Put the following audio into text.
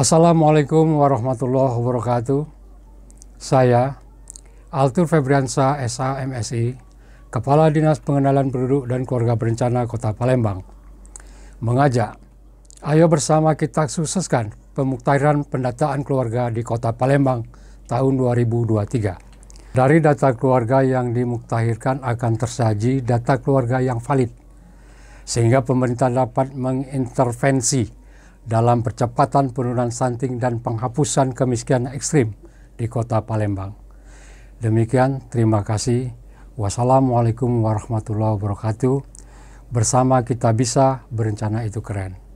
Assalamualaikum warahmatullahi wabarakatuh. Saya Altur Febriansa M.Si, Kepala Dinas Pengenalan Penduduk dan Keluarga Berencana Kota Palembang, mengajak ayo bersama kita sukseskan pemuktahiran pendataan keluarga di Kota Palembang tahun 2023. Dari data keluarga yang dimuktahirkan akan tersaji data keluarga yang valid, sehingga pemerintah dapat mengintervensi dalam percepatan penurunan santing dan penghapusan kemiskinan ekstrim di kota Palembang. Demikian, terima kasih. Wassalamualaikum warahmatullahi wabarakatuh. Bersama kita bisa, berencana itu keren.